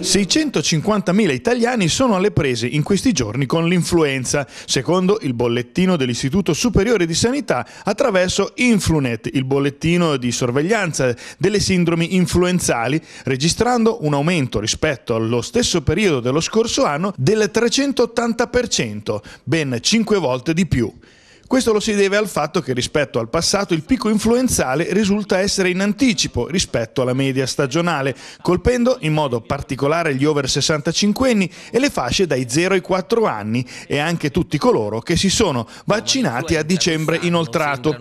650.000 italiani sono alle prese in questi giorni con l'influenza, secondo il bollettino dell'Istituto Superiore di Sanità attraverso Influnet, il bollettino di sorveglianza delle sindromi influenzali, registrando un aumento rispetto allo stesso periodo dello scorso anno del 380%, ben 5 volte di più. Questo lo si deve al fatto che rispetto al passato il picco influenzale risulta essere in anticipo rispetto alla media stagionale, colpendo in modo particolare gli over 65 anni e le fasce dai 0 ai 4 anni e anche tutti coloro che si sono vaccinati a dicembre inoltrato.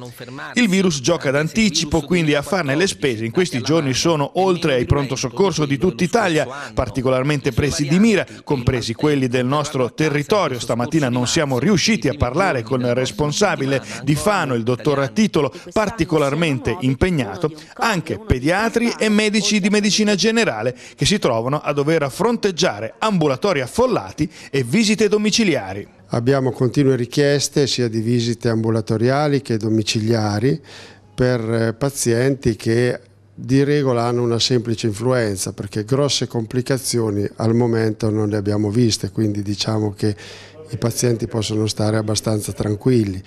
Il virus gioca d'anticipo, quindi a farne le spese in questi giorni sono oltre ai pronto soccorso di tutta Italia, particolarmente presi di mira, compresi quelli del nostro territorio. Stamattina non siamo riusciti a parlare con il responsabile responsabile di Fano, il dottor a titolo, particolarmente impegnato, anche pediatri e medici di medicina generale che si trovano a dover fronteggiare ambulatori affollati e visite domiciliari. Abbiamo continue richieste sia di visite ambulatoriali che domiciliari per eh, pazienti che di regola hanno una semplice influenza perché grosse complicazioni al momento non le abbiamo viste, quindi diciamo che i pazienti possono stare abbastanza tranquilli.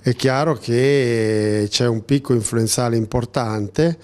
È chiaro che c'è un picco influenzale importante,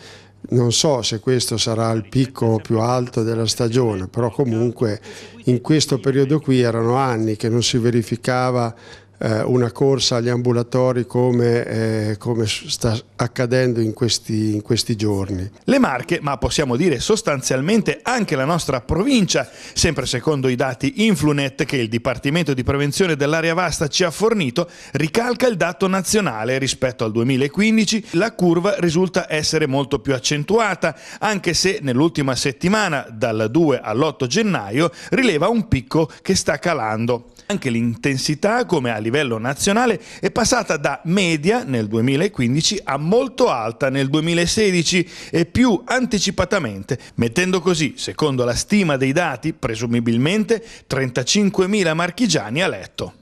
non so se questo sarà il picco più alto della stagione, però comunque in questo periodo qui erano anni che non si verificava eh, una corsa agli ambulatori come, eh, come sta accadendo in questi, in questi, giorni. Le Marche, ma possiamo dire sostanzialmente anche la nostra provincia, sempre secondo i dati Influnet che il Dipartimento di Prevenzione dell'Area Vasta ci ha fornito, ricalca il dato nazionale rispetto al 2015, la curva risulta essere molto più accentuata, anche se nell'ultima settimana, dal 2 all'8 gennaio, rileva un picco che sta calando. Anche l'intensità, come a livello livello nazionale è passata da media nel 2015 a molto alta nel 2016 e più anticipatamente, mettendo così, secondo la stima dei dati, presumibilmente 35.000 marchigiani a letto.